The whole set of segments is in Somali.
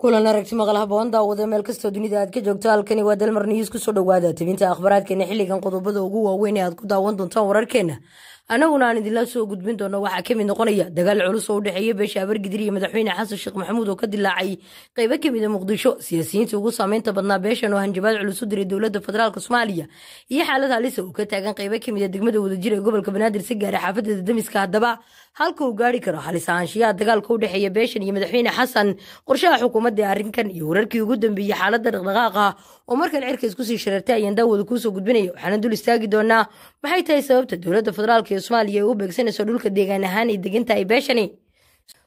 kulan aragti maqal haboon daawada meel kastoo dunida aad ka joogto halkani waa dalmar news kusoo dhowaada tibinta akhbaaraadkeena xilligan qodobada ugu waaweyn ee aad ku daawan doontaan wararkeenna annaguna aan idinla soo gudbin doono waxaa ka mid noqonaya dagaal culus oo u dhexeeya beesha gidir iyo madaxweyne xasan sheekh maxamuud oo ka dilaacay qaybo ka mid a muqdisho siyaasiyiinta ugu saameynta badnaa beeshan oo hanjabaad culus u diray dowladda federaalk soomaaliya iyo xaalad halisa oo ka taagan qaybo ka mid a degmada wadajir ee gobolka banaadir si gaara xaafadeeda damiska haddaba halka uu gaari karo halisahaanshiyaha dagaalka u dhexeeya beeshan iyo madaxweyne xasan qorshaha xukuumadda arrinkan iyo wararkii ugu dambeeyey xaaladda dhaqdhaqaaqa oo markan cirka isku sii shareertay ayaan daawada kuusoo gudbinaya waxaana dul istaagi doonaa maxay tahay sababta dowladda federaalk ee soomaaliya ay u beegsanayso dhulka deegaan ahaan ay degan tahay beeshani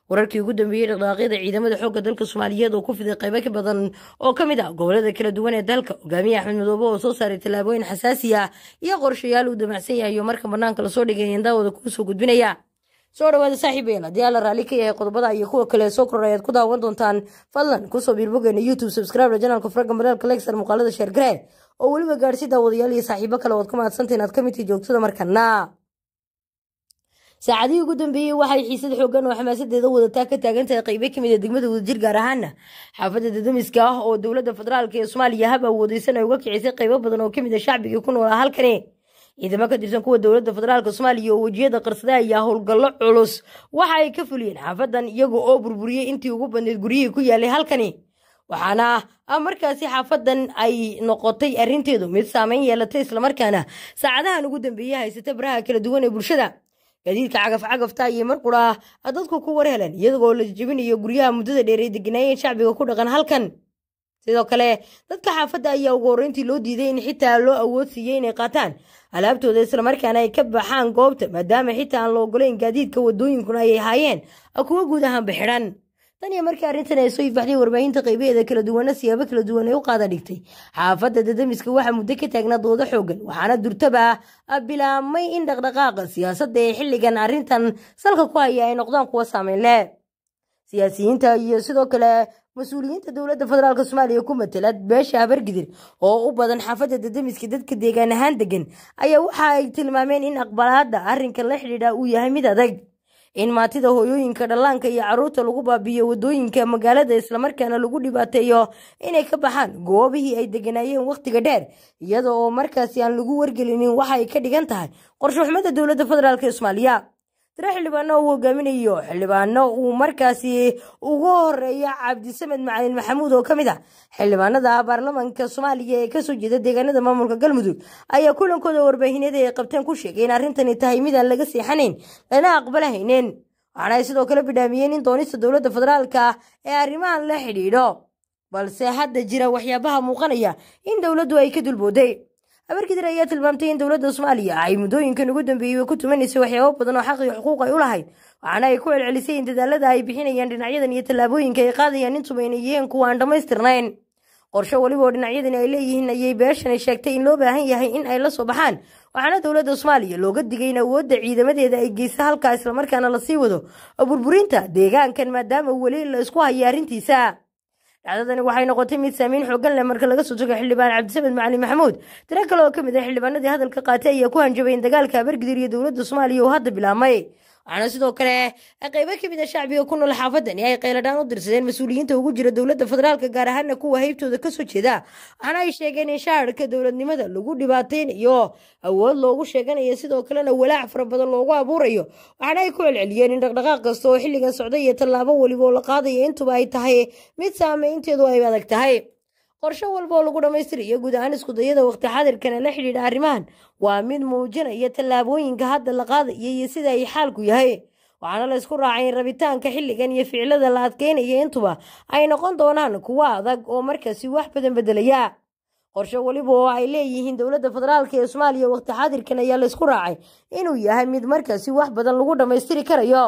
wararkii ugu dambeeyey dhaqdhaqaaqyada ciidamada xoogga dalka soomaaliyeed oo ku fiday qaybo ka badan oo ka mid ah gobolada kala duwan ee dalka hogaamiye axmed madoobe oo soo saaray tallaabooyin xasaasi ah iyo qorshayaal uu damacsan yahay oo marka bannaanka lasoo dhigay ayaan daawada kuusoo gudbinaya soo dhawaada saaxiibeen haddii la raali ka yahay qodobada iyo kuwa kale soo korar ayaad ku daawan doontaan fadlan kusoo biirbogeena youtube subscribe janaalka faraga madaalka legsar muuqaalada sheergaree oo weliba gaadhsi daawadayaal iyo saaxiibo kale oad ka mahadsantae inaad ka midtii joogtada markana saacadihii ugu dambeeyey waxay xiisad xoogan oo xamaasadeeda wadataa ka taagan tahay qaybo ka mid a ah degmada wadajir gaar ahaana xaafadda dadamiska ah oo dowladda federaalk ee soomaaliya hab awoodaysana uga kicisay qaybo badan oo ka mid a ah shacbigii ku noolaa halkani ciidamo ka tirsan kuwa dowladda federaalk soomaaliya oo wejiyada qarsadaha ayaa howlgallo culus waxa ay ka fuliyeen xaafadan iyaga oo burburiyey intii ugu badneyd guryihii ku yaalay halkani waxaana ah markaasi xaafadan ay noqotay arrinteedu mid saameyn yeelatay islamarkaana saacadahan ugu dambeeyey haysata baraha kala duwan ee bulshada gadiidka cagafcagafta iyo mar qura dadku ku warheleen iyadagoo la jebinayo guryaha muddada dheer ee deganaayeen shacbiga ku dhaqan halkan sidoo kale dadka xaafadda ayaa ugu horreyntii loo diiday in xitaa loo awood siiyey inay qaataan alaabtooda islamarkaana ay ka baxaan goobta maadaama xitaa aan la ogoleyn gaadiidka waddooyinkuna ay ahaayeen kuwa guud ahaanba xidhan tan iyo markii arrintan ay soo ifbaxday warbaahinta qaybaheeda kala duwana siyaabo kala duwan ay u qaada dhigtay xaafadda dadamiska waxaa muddo ka taagnaa dooda xooggan waxaana durtaba bilaabmay in dhaqdhaqaaqa siyaasadda ee xilligan arrintan salka ku haya ay noqdaan kuwo saameyn leh siyaasiyiinta iyo sidoo kale mas-uuliyiinta dowladda federaalk soomaaliya ku matelaad beesha habargidir oo u badan xaafadda dadamiska dadka deegaan ahaan degan ayaa waxa ay tilmaameen in aqbalaadda arrinka la xidhiidha uu yahay mid adag in maatida hooyooyinka dhallaanka iyo carruurta lagu baabiiyo wadooyinka magaalada islamarkaana lagu dhibaateeyo inay ka baxaan goobihii ay deganaayeen wakhtiga dheer iyada oo markaasi aan lagu wargelinin waxa ay ka dhigan tahay qorshe xumada dowladda federaalk ee soomaaliya tiro xildhibaano uu hogaaminayo xildhibaano uu markaasi ugu horeeya cabdisamed macalin maxamuud oo ka mid ah xildhibaanada baarlamaanka soomaaliya ee kasoo jeeda deegaanada maamulka galmudug ayaa kulankooda warbaahineed ay qabteen ku sheegay in arrintani tahay midaan laga seexanayn lana aqbalahayneen waxaana ay sidoo kale bidhaamiyeen in doonista dowladda federaalka ah ee arrimahan la xidhiidho balse hadda jira waxyaabaha muuqanaya in dowladdu ay ka dulbooday habarkidir ayaa tilmaamtay in dowladda soomaaliya ay muddooyinkan ugu dambeeyey ku tumanaysay waxyaabo badan oo xaq iyo xuquuq ay u lahayd waxaana ay ku celcelisay in dadaalada ay bixinayaan dhinacyadan iyo tallaabooyinka ay qaadayaan intuba inay kuwa aan dhammaystirnayn qorsho waliba oo dhinacyadani ay leeyihiin ayay beeshana sheegtay in loo baahan yahay in ay la soo baxaan waxaana dowladda soomaaliya looga digay in awoodda ciidamadeeda ay geysa halkaa islamarkaana la sii wado oo burburinta deegaankan maadaama weli la isku hayo arrintiisa dhacdadani waxay noqotay mid saameyn xoogan leh marka laga soo tago xildhibaan cabdisamed macali maxamuud tiro kale oo ka mid ah xildhibaanadii hadalka qaatay ayaa ku hanjabay in dagaalka abargidir iyo dowladda soomaaliya uu hadda bilaabmay waxaana sidoo kale qaybo ka mid a ah shacbiga ku nool xaafadan ay qayladhaan u dirsadeen mas-uuliyiinta ugu jira dowladda federaalk gaar ahaana kuwa haybtooda kasoo jeeda waxaana ay sheegeen in shaharka dowladnimada lagu dhibaateynayo awood loogu sheeganayo sidoo kalena walaac fara badan loogu abuurayo waxaana ay ku celceliyeen in dhaqdhaqaaq kasta oo xilligan socda iyo tallaabo weliba oo la qaadaya intuba ay tahay mid saameynteedu ay adag tahay qorsho walba oo lagu dhammaystirayo guud ahaan iskudayada waqti xadirkana la xidhiidha arrimahan waa mid muujinaya tallaabooyinka hadda la qaadaya iyo sida ay xaalku yahay waxaana la isku raacay in rabitaanka xilligan iyo ficilada la adkeynaya intuba ay noqon doonaan kuwo adag oo markaasi wax badan bedelaya qorsho weliba oo ay leeyihiin dowladda federaalk ee soomaaliya waqti xaadirkan ayaa laysku raacay inuu yahay mid markaasi wax badan lagu dhammaystiri karayo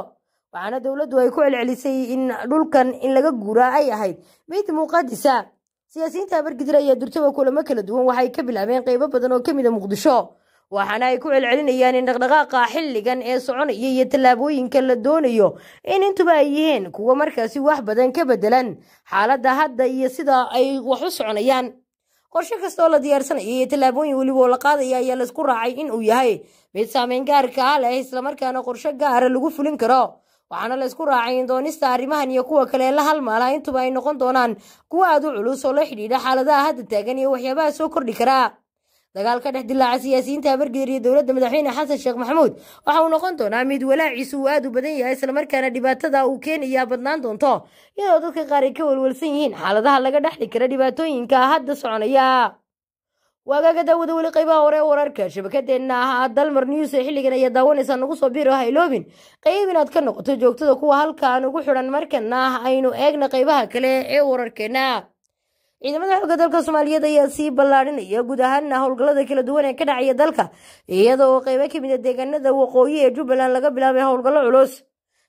waxaana dowladdu ay ku celcelisay in dhulkan in laga guuraa ay ahayd mid muqadisa siyaasiyiinta abargidir ayaa durtaba kulamo kala duwan waxay ka bilaabeen qaybo badan oo ka mida ah muqdisho waxaana ay ku celcelinayaan in dhaqdhaqaaqa xilligan ee soconaya iyo tallaabooyinka la doonayo in intuba ay yihiin kuwo markaasi wax badan ka bedelan xaaladda hadda iyo sida ay wax u soconayaan qorshe kastaoo la diyaarsanaya iyo tallaabooyin weliba oo la qaadaya ayaa laysku raacay in uu yahay mid saameyn gaarka ah leh islamarkaana qorshe gaara lagu fulin karo waxaana la isku raacay in doonista arrimahan iyo kuwa kale la halmaala intuba ay noqon doonaan kuwa aad u culus oo la xidhiidha xaaladaha hadda taagan iyo waxyaabaha soo kordhi kara dagaal ka dhex dilaaca siyaasiyiinta habargeer iyo dowladda madaxweyne xasan sheekh maxamuud waxa uu noqon doonaa mid walaaciisu uu aad u badan yahay islamarkaana dhibaatada uu keenayaa badnaan doonto iyadoo dadka qaar ay ka welwalsan yihiin xaaladaha laga dhexli kara dhibaatooyinka hadda soconaya waagaaga daawada weli qaybaha hore wararka shabakadeenna ahaa dalmar news ee xilligan ayaa daawanaysaa nagu soo biiro hayloobin qayb inaad ka noqoto joogtada kuwa halkaan ugu xidhan markana ah aynu eegna qaybaha kale ee wararkeena ciidamada xooga dalka soomaaliyeed ayaa sii ballaadhinaya guud ahaana howlgallada kala duwan ee ka dhacaya dalka iyadoo qaybo ka mid ah deegaanada waqooyi ee jubbaland laga bilaabay howlgallo culus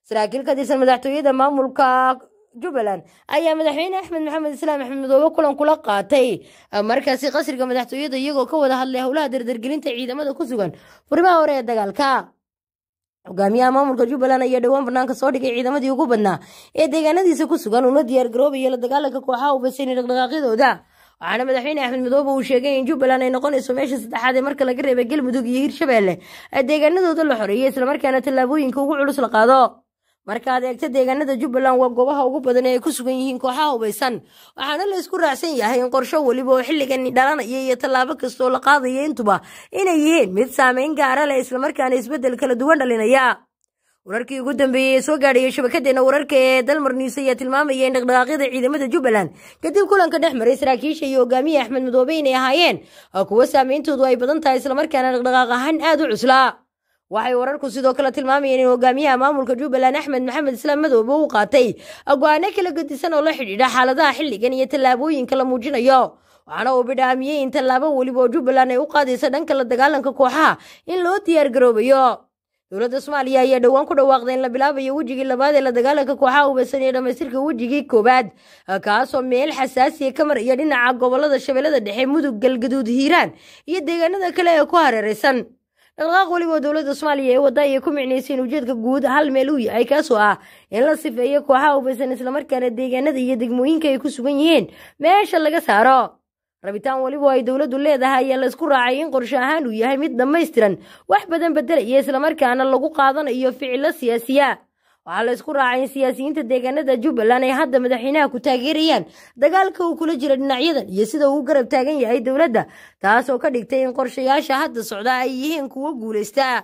saraakiil ka tirsan madaxtooyada maamulka jubbaland ayaa madaxweyne axmed maxamed islaam axmed midoobe kulan kula qaatay markaasi qasriga madaxtooyada iyagoo ka wada hadlay howlaha dardargelinta ciidamada ku sugan furimaha hore ee dagaalka hogaamiyaha maamulka jubbaland ayaa dhowaan banaanka soo dhigay ciidamadii ugu badnaa ee deegaanadiisa ku sugan uuna diyaargaroobaya la dagaalanka kooxaha ubaysani dhaqdhaqaaqyadooda waxaana madaxweyne axmed midoobe uu sheegay in jubbaland ay noqonayso meesha saddexaad ee marka laga reebay galmudug iyo hirshabeelle deegaanadooda la xoreeyay islamarkaana tallaabooyinka ugu culus la qaado markaad eegto deegaanada jubbaland waa goobaha ugu badan ee ay ku sugan yihiin kooxaha hubaysan waxaana la isku raacsan yahay in qorsho weliba oo xilligani dhalanaya iyo tallaabo kastoo la qaadaya intuba inay yihiin mid saameyn gaara leh islamarkaana isbeddel kala duwan dhalinaya wararkii ugu dambeeyey ee soo gaadhaya shabakaddeena wararka ee dalmarniis ayaa tilmaamaya in dhaqdhaqaaqyada ciidamada jubbaland kadib kulanka dhex maray saraakiisha iyo hogaamiye axmed madoobe inay ahaayeen kuwo saameyntoodu ay badan tahay islamarkaana dhaqdhaqaaq ahaan aad u cuslaa waxay wararku sidoo kale tilmaamayeen in hogaamiyaha maamulka jubbaland axmed maxamed islaam madoobe uu qaatay go'aano kala gadisan oo la xidhiidha xaaladaha xilligan iyo tallaabooyinka la muujinayo waxaana uu bidhaamiyey in tallaabo weliba oo jubbaland ay u qaadayso dhanka la dagaalanka kooxaha in loo diyaargaroobayo dowladda soomaaliya ayaa dhowaan ku dhawaaqda in la bilaabayo wejigii labaad ee la dagaalanka kooxaha ubaysan iyo dhammaystirka wejigii koowaad kaasoo meel xasaasiya ah ka maraya dhinaca gobolada shabeellada dhexe mudug galgaduud hiiraan iyo deegaanada kale ee ku hareereysan dhaqdhaqaaq weliba dowladda soomaaliya ee wadda ayay ku micnayseen ujeedka guud hal meel uu yahay kaasoo ah in la sifeeyo kooxaha ubaysan islamarkaana deegaanada iyo degmooyinka ay ku sugan yihiin meesha laga saaro rabitaan weliba ay dowladdu leedahay ayaa laysku raacay in qorshe ahaan uu yahay mid dhammaystiran wax badan bedelaya islamarkaana lagu qaadanayo ficilo siyaasiya waxaa la isku raacay in siyaasiyiinta deegaanada jubbaland ay hadda madaxweynaha ku taageerayaan dagaalka uu kula jira dhinacyadan iyo sida uu garab taagan yahay dowladda taasoo ka dhigtay in qorshayaasha hadda socdaa ay yihiin kuwo guulaysta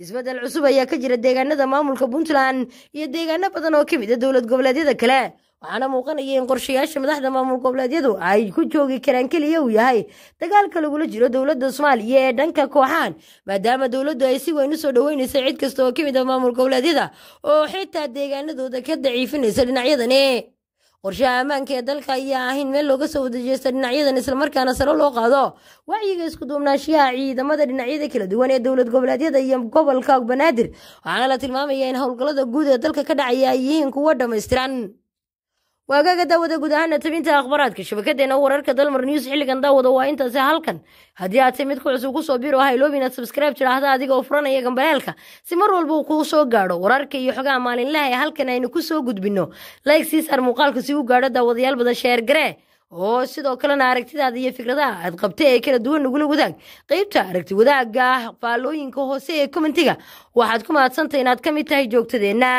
isbeddel cusub ayaa ka jira deegaanada maamulka puntland iyo deegaano badan oo ka mid a ah dowlad goboleedyada kale waxaana muuqanaya in qorshayaasha madaxda maamul goboleedyadu ay ku joogi karaan keliya uu yahay dagaalka lagula jiro dowladda soomaaliya ee dhanka kooxaan maadaama dowladdu ay si weyn u soo dhoweynaysa cid kasta oo ka mid a ah maamul goboleedyada oo xitaa deegaanadooda ka daciifinaysa dhinacyadani qorshaha ammaanka ee dalka ayaa ahayn meel looga soo wadajeysta dhinacyadan islamarkaana saro loo qaado wacyiga isku iskuduubnaanshiyaha ciidamada dhinacyada kala duwan ee dowlad goboleedyada iyo gobolka banaadir waxaana la tilmaamaya in howlgallada guud ee dalka ka dhacaya ay yihiin kuwo dhammaystiran waagaaga daawada guud ahaana tabinta akhbaaraadka shabakadeena wararka dalmar news xilligan daawada waa intaasi halkan haddii aad tay mid ku cusub kusoo biro ha iloobin inaad sabskribe tidhaahda adiga furanaya gambareelka si mar walba uu kuu soo gaadho wararka iyo xogaha maalinlaha ah ee halkan aynu ku soo gudbinno layg sii saar muuqaalka si u gaadho daawadayaal badan sheer garee oo sidoo kalena aragtidaada iyo fikradaha aad qabta ee kala duwan nagula wadaag qaybta aragti wadaagga ah, faallooyinka hoose ee komentiga waxaad ku mahadsantaha inaad ka mid tahay joogtadeenna